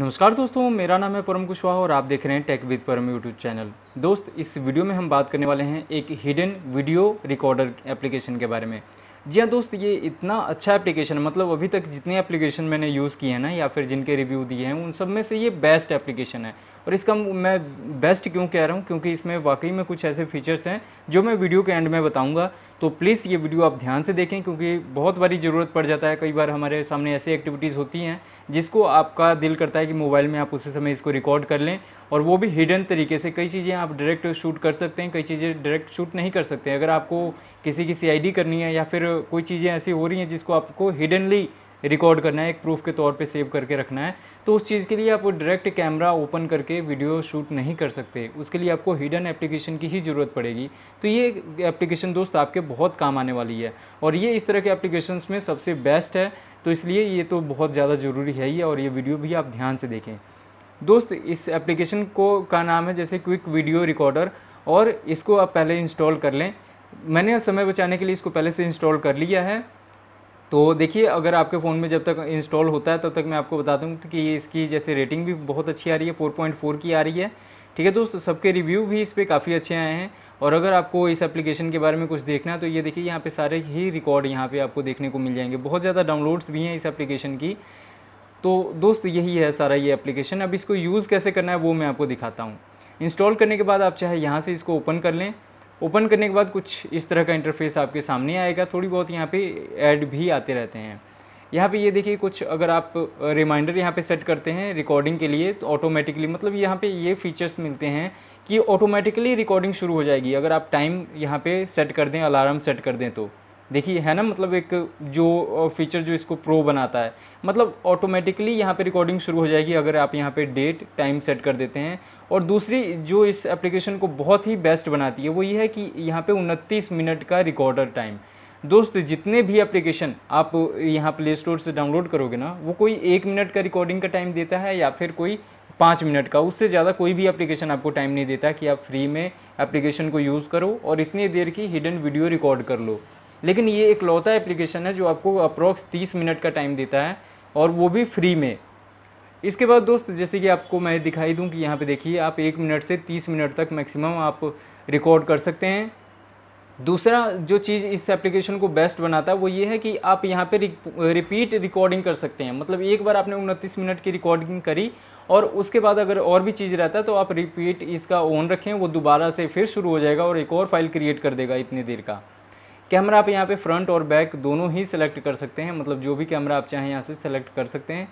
नमस्कार दोस्तों मेरा नाम है परम कुशवाहा और आप देख रहे हैं tech with Param YouTube channel दोस्त इस वीडियो में हम बात करने वाले हैं एक हिडन वीडियो रिकॉर्डर एप्लीकेशन के बारे में जी हाँ दोस्त ये इतना अच्छा एप्लीकेशन मतलब अभी तक जितने एप्लीकेशन मैंने यूज़ किए हैं ना या फिर जिनके रिव्यू दिए हैं उन सब में से ये बेस्ट एप्लीकेशन है और इसका मैं बेस्ट क्यों कह रहा हूँ क्योंकि इसमें वाकई में कुछ ऐसे फीचर्स हैं जो मैं वीडियो के एंड में बताऊँगा तो प्लीज़ ये वीडियो आप ध्यान से देखें क्योंकि बहुत बारी ज़रूरत पड़ जाता है कई बार हमारे सामने ऐसी एक्टिविटीज़ होती हैं जिसको आपका दिल करता है कि मोबाइल में आप उसी समय इसको रिकॉर्ड कर लें और वो भी हिडन तरीके से कई चीज़ें आप डायरेक्ट शूट कर सकते हैं कई चीज़ें डायरेक्ट शूट नहीं कर सकते अगर आपको किसी की सी करनी है या फिर कोई चीज़ें ऐसी हो रही हैं जिसको आपको हिडनली रिकॉर्ड करना है एक प्रूफ के तौर पे सेव करके रखना है तो उस चीज़ के लिए आप डायरेक्ट कैमरा ओपन करके वीडियो शूट नहीं कर सकते उसके लिए आपको हिडन एप्लीकेशन की ही ज़रूरत पड़ेगी तो ये एप्लीकेशन दोस्त आपके बहुत काम आने वाली है और ये इस तरह के एप्लीकेशन में सबसे बेस्ट है तो इसलिए ये तो बहुत ज़्यादा ज़रूरी है ही और ये वीडियो भी आप ध्यान से देखें दोस्त इस एप्लीकेशन को का नाम है जैसे क्विक वीडियो रिकॉर्डर और इसको आप पहले इंस्टॉल कर लें मैंने समय बचाने के लिए इसको पहले से इंस्टॉल कर लिया है तो देखिए अगर आपके फ़ोन में जब तक इंस्टॉल होता है तब तक मैं आपको बता दूँ कि इसकी जैसे रेटिंग भी बहुत अच्छी आ रही है 4.4 की आ रही है ठीक है दोस्तों सबके रिव्यू भी इस पर काफ़ी अच्छे आए हैं और अगर आपको इस एप्लीकेशन के बारे में कुछ देखना है तो ये देखिए यहाँ पे सारे ही रिकॉर्ड यहाँ पे आपको देखने को मिल जाएंगे बहुत ज़्यादा डाउनलोड्स भी हैं इस एप्लीकेशन की तो दोस्त यही है सारा ये एप्लीकेशन अब इसको यूज़ कैसे करना है वो मैं आपको दिखाता हूँ इंस्टॉल करने के बाद आप चाहे यहाँ से इसको ओपन कर लें ओपन करने के बाद कुछ इस तरह का इंटरफेस आपके सामने आएगा थोड़ी बहुत यहाँ पे ऐड भी आते रहते हैं यहाँ पे ये देखिए कुछ अगर आप रिमाइंडर यहाँ पे सेट करते हैं रिकॉर्डिंग के लिए तो ऑटोमेटिकली मतलब यहाँ पे ये फीचर्स मिलते हैं कि ऑटोमेटिकली रिकॉर्डिंग शुरू हो जाएगी अगर आप टाइम यहाँ पे सेट कर दें अलार्म सेट कर दें तो देखिए है ना मतलब एक जो फीचर जो इसको प्रो बनाता है मतलब ऑटोमेटिकली यहाँ पे रिकॉर्डिंग शुरू हो जाएगी अगर आप यहाँ पे डेट टाइम सेट कर देते हैं और दूसरी जो इस एप्लीकेशन को बहुत ही बेस्ट बनाती है वो ये है कि यहाँ पे उनतीस मिनट का रिकॉर्डर टाइम दोस्त जितने भी एप्लीकेशन आप यहाँ प्ले स्टोर से डाउनलोड करोगे ना वो कोई एक मिनट का रिकॉर्डिंग का टाइम देता है या फिर कोई पाँच मिनट का उससे ज़्यादा कोई भी एप्लीकेशन आपको टाइम नहीं देता कि आप फ्री में एप्लीकेशन को यूज़ करो और इतनी देर की हिडन वीडियो रिकॉर्ड कर लो लेकिन ये एक लौता एप्लीकेशन है जो आपको अप्रॉक्स तीस मिनट का टाइम देता है और वो भी फ्री में इसके बाद दोस्त जैसे कि आपको मैं दिखाई दूं कि यहाँ पे देखिए आप एक मिनट से तीस मिनट तक मैक्सिमम आप रिकॉर्ड कर सकते हैं दूसरा जो चीज़ इस एप्लीकेशन को बेस्ट बनाता है वो ये है कि आप यहाँ पे रिपीट रिकॉर्डिंग कर सकते हैं मतलब एक बार आपने उनतीस मिनट की रिकॉर्डिंग करी और उसके बाद अगर और भी चीज़ रहता है तो आप रिपीट इसका ऑन रखें वो दोबारा से फिर शुरू हो जाएगा और एक और फाइल क्रिएट कर देगा इतनी देर का कैमरा आप यहाँ पे फ्रंट और बैक दोनों ही सिलेक्ट कर सकते हैं मतलब जो भी कैमरा आप चाहें यहाँ से सेलेक्ट कर सकते हैं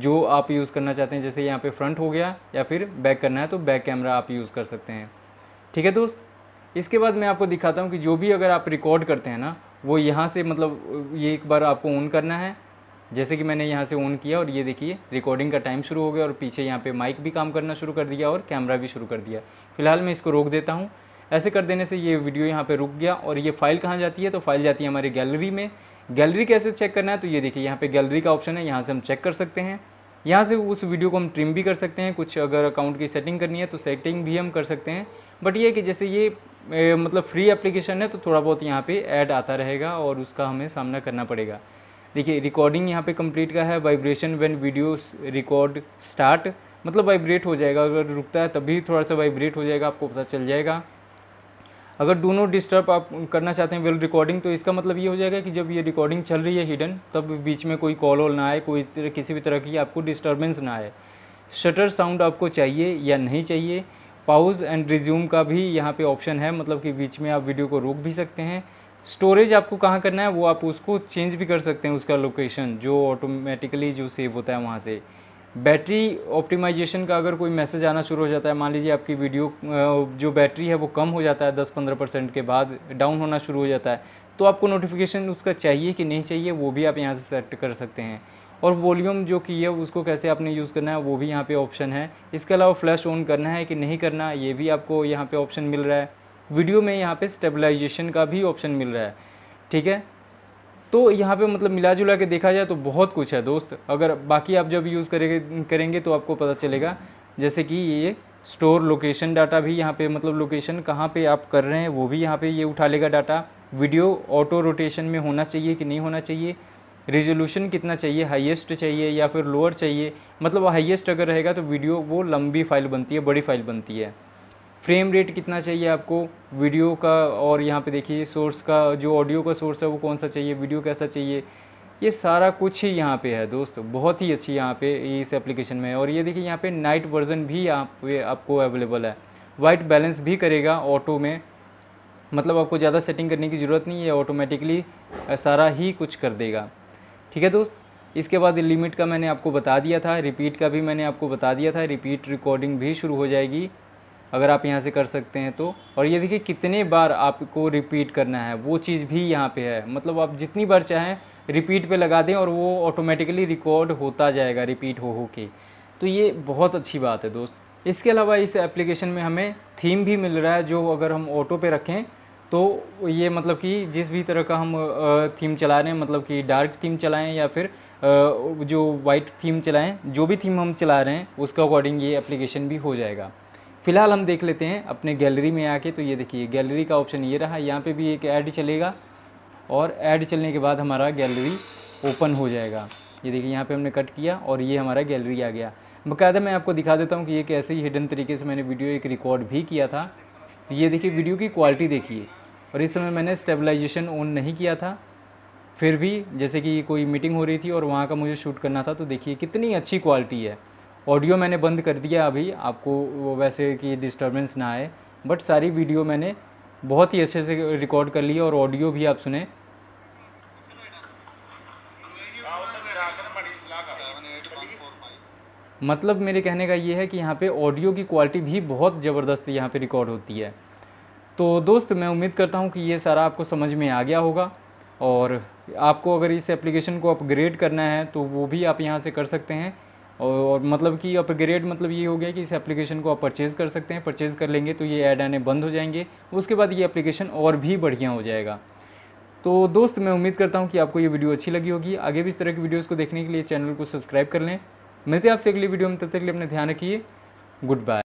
जो आप यूज़ करना चाहते हैं जैसे यहाँ पे फ्रंट हो गया या फिर बैक करना है तो बैक कैमरा आप यूज़ कर सकते हैं ठीक है दोस्त इसके बाद मैं आपको दिखाता हूँ कि जो भी अगर आप रिकॉर्ड करते हैं ना वो यहाँ से मतलब ये एक बार आपको ऑन करना है जैसे कि मैंने यहाँ से ऑन किया और ये देखिए रिकॉर्डिंग का टाइम शुरू हो गया और पीछे यहाँ पर माइक भी काम करना शुरू कर दिया और कैमरा भी शुरू कर दिया फिलहाल मैं इसको रोक देता हूँ ऐसे कर देने से ये वीडियो यहाँ पे रुक गया और ये फाइल कहाँ जाती है तो फाइल जाती है हमारी गैलरी में गैलरी कैसे चेक करना है तो ये देखिए यहाँ पे गैलरी का ऑप्शन है यहाँ से हम चेक कर सकते हैं यहाँ से उस वीडियो को हम ट्रिम भी कर सकते हैं कुछ अगर अकाउंट की सेटिंग करनी है तो सेटिंग भी हम कर सकते हैं बट ये कि जैसे ये ए, मतलब फ्री एप्लीकेशन है तो थोड़ा बहुत यहाँ पर ऐड आता रहेगा और उसका हमें सामना करना पड़ेगा देखिए रिकॉर्डिंग यहाँ पर कम्प्लीट का है vibration when video record start मतलब वाइब्रेट हो जाएगा अगर रुकता है तभी थोड़ा सा वाइब्रेट हो जाएगा आपको पता चल जाएगा अगर डू नोट डिस्टर्ब आप करना चाहते हैं वेल रिकॉर्डिंग तो इसका मतलब ये हो जाएगा कि जब ये रिकॉर्डिंग चल रही है हिडन तब बीच में कोई कॉल वॉल ना आए कोई किसी भी तरह की आपको डिस्टर्बेंस ना आए शटर साउंड आपको चाहिए या नहीं चाहिए पाउज एंड रिज्यूम का भी यहाँ पे ऑप्शन है मतलब कि बीच में आप वीडियो को रोक भी सकते हैं स्टोरेज आपको कहाँ करना है वो आप उसको चेंज भी कर सकते हैं उसका लोकेशन जो ऑटोमेटिकली जो सेव होता है वहाँ से बैटरी ऑप्टिमाइजेशन का अगर कोई मैसेज आना शुरू हो जाता है मान लीजिए आपकी वीडियो जो बैटरी है वो कम हो जाता है 10-15 परसेंट के बाद डाउन होना शुरू हो जाता है तो आपको नोटिफिकेशन उसका चाहिए कि नहीं चाहिए वो भी आप यहाँ से सेलेक्ट कर सकते हैं और वॉल्यूम जो की है उसको कैसे आपने यूज़ करना है वो भी यहाँ पर ऑप्शन है इसके अलावा फ्लैश ऑन करना है कि नहीं करना ये भी आपको यहाँ पर ऑप्शन मिल रहा है वीडियो में यहाँ पर स्टेबलाइजेशन का भी ऑप्शन मिल रहा है ठीक है तो यहाँ पे मतलब मिला जुला के देखा जाए तो बहुत कुछ है दोस्त अगर बाकी आप जब यूज़ करेंगे करेंगे तो आपको पता चलेगा जैसे कि ये स्टोर लोकेशन डाटा भी यहाँ पे मतलब लोकेशन कहाँ पे आप कर रहे हैं वो भी यहाँ पे ये उठा लेगा डाटा वीडियो ऑटो रोटेशन में होना चाहिए कि नहीं होना चाहिए रिजोल्यूशन कितना चाहिए हाइएस्ट चाहिए या फिर लोअर चाहिए मतलब हाइएस्ट अगर रहेगा तो वीडियो वो लंबी फाइल बनती है बड़ी फाइल बनती है फ्रेम रेट कितना चाहिए आपको वीडियो का और यहाँ पे देखिए सोर्स का जो ऑडियो का सोर्स है वो कौन सा चाहिए वीडियो कैसा चाहिए ये सारा कुछ ही यहाँ पे है दोस्त बहुत ही अच्छी यहाँ पे इस एप्लीकेशन में और ये देखिए यहाँ पे नाइट वर्जन भी आप आपको अवेलेबल है वाइट बैलेंस भी करेगा ऑटो में मतलब आपको ज़्यादा सेटिंग करने की ज़रूरत नहीं है ऑटोमेटिकली सारा ही कुछ कर देगा ठीक है दोस्त इसके बाद लिमिट का मैंने आपको बता दिया था रिपीट का भी मैंने आपको बता दिया था रिपीट रिकॉर्डिंग भी शुरू हो जाएगी अगर आप यहाँ से कर सकते हैं तो और ये देखिए कितने बार आपको रिपीट करना है वो चीज़ भी यहाँ पे है मतलब आप जितनी बार चाहें रिपीट पे लगा दें और वो ऑटोमेटिकली रिकॉर्ड होता जाएगा रिपीट हो हो के तो ये बहुत अच्छी बात है दोस्त इसके अलावा इस एप्लीकेशन में हमें थीम भी मिल रहा है जो अगर हम ऑटो पे रखें तो ये मतलब कि जिस भी तरह का हम थीम चला रहे हैं मतलब कि डार्क थीम चलाएँ या फिर जो वाइट थीम चलाएं जो भी थीम हम चला रहे हैं उसके अकॉर्डिंग ये एप्लीकेशन भी हो जाएगा फ़िलहाल हम देख लेते हैं अपने गैलरी में आके तो ये देखिए गैलरी का ऑप्शन ये रहा यहाँ पे भी एक ऐड चलेगा और ऐड चलने के बाद हमारा गैलरी ओपन हो जाएगा ये देखिए यहाँ पे हमने कट किया और ये हमारा गैलरी आ गया बकायदा मैं आपको दिखा देता हूँ कि ये कैसे ही हिडन तरीके से मैंने वीडियो एक रिकॉर्ड भी किया था तो ये देखिए वीडियो की क्वालिटी देखिए और इस समय मैंने स्टेबलाइजेशन ऑन नहीं किया था फिर भी जैसे कि कोई मीटिंग हो रही थी और वहाँ का मुझे शूट करना था तो देखिए कितनी अच्छी क्वालिटी है ऑडियो मैंने बंद कर दिया अभी आपको वैसे कि डिस्टर्बेंस ना आए बट सारी वीडियो मैंने बहुत ही अच्छे से रिकॉर्ड कर ली और ऑडियो भी आप सुने मतलब मेरे कहने का ये है कि यहाँ पे ऑडियो की क्वालिटी भी बहुत ज़बरदस्त यहाँ पे रिकॉर्ड होती है तो दोस्त मैं उम्मीद करता हूँ कि ये सारा आपको समझ में आ गया होगा और आपको अगर इस एप्लीकेशन को अपग्रेड करना है तो वो भी आप यहाँ से कर सकते हैं और, और मतलब कि अपग्रेड मतलब ये हो गया कि इस एप्लीकेशन को आप परचेज़ कर सकते हैं परचेज़ कर लेंगे तो ये ऐड आने बंद हो जाएंगे उसके बाद ये एप्लीकेशन और भी बढ़िया हो जाएगा तो दोस्त मैं उम्मीद करता हूँ कि आपको ये वीडियो अच्छी लगी होगी आगे भी इस तरह की वीडियोज़ को देखने के लिए चैनल को सब्सक्राइब कर लें मिलते हैं आपसे अगली वीडियो में तब तक के लिए अपने ध्यान रखिए गुड बाय